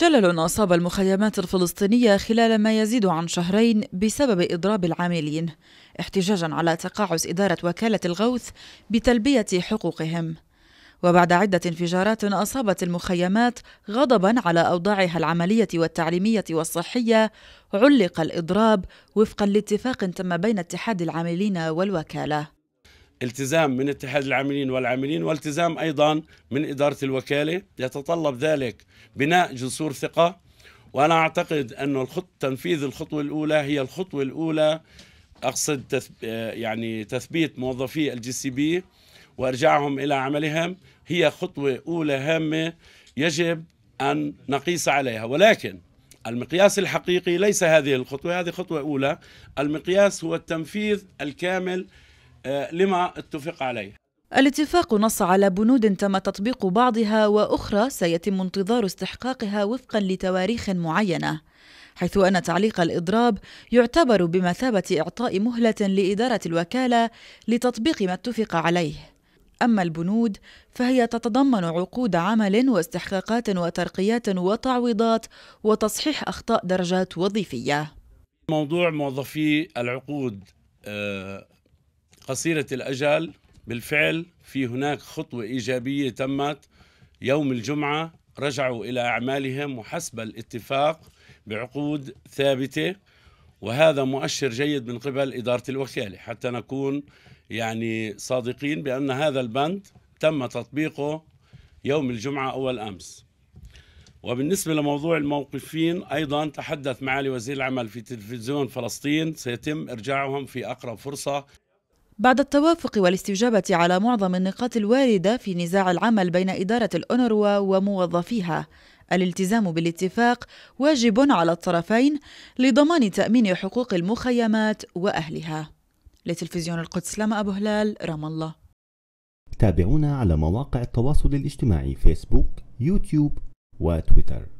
شلل أصاب المخيمات الفلسطينية خلال ما يزيد عن شهرين بسبب إضراب العاملين احتجاجا على تقاعس إدارة وكالة الغوث بتلبية حقوقهم وبعد عدة انفجارات أصابت المخيمات غضبا على أوضاعها العملية والتعليمية والصحية علق الإضراب وفقا لاتفاق تم بين اتحاد العاملين والوكالة التزام من اتحاد العاملين والعاملين والتزام أيضا من إدارة الوكالة يتطلب ذلك بناء جسور ثقة وأنا أعتقد أن الخط تنفيذ الخطوة الأولى هي الخطوة الأولى أقصد تث... يعني تثبيت موظفي الجي سي بي وإرجاعهم إلى عملهم هي خطوة أولى هامة يجب أن نقيس عليها ولكن المقياس الحقيقي ليس هذه الخطوة هذه خطوة أولى المقياس هو التنفيذ الكامل آه، لما اتفق عليه الاتفاق نص على بنود تم تطبيق بعضها واخرى سيتم انتظار استحقاقها وفقا لتواريخ معينه حيث ان تعليق الاضراب يعتبر بمثابه اعطاء مهله لاداره الوكاله لتطبيق ما اتفق عليه اما البنود فهي تتضمن عقود عمل واستحقاقات وترقيات وتعويضات وتصحيح اخطاء درجات وظيفيه موضوع موظفي العقود آه، قصيرة الأجل بالفعل في هناك خطوة إيجابية تمت يوم الجمعة رجعوا إلى أعمالهم وحسب الاتفاق بعقود ثابتة وهذا مؤشر جيد من قبل إدارة الوكالة حتى نكون يعني صادقين بأن هذا البند تم تطبيقه يوم الجمعة أول أمس وبالنسبة لموضوع الموقفين أيضا تحدث معالي وزير العمل في تلفزيون فلسطين سيتم إرجاعهم في أقرب فرصة بعد التوافق والاستجابة على معظم النقاط الواردة في نزاع العمل بين إدارة الأونروا وموظفيها الالتزام بالاتفاق واجب على الطرفين لضمان تأمين حقوق المخيمات وأهلها لتلفزيون القدس لما أبو هلال رام الله تابعونا على مواقع التواصل الاجتماعي فيسبوك يوتيوب وتويتر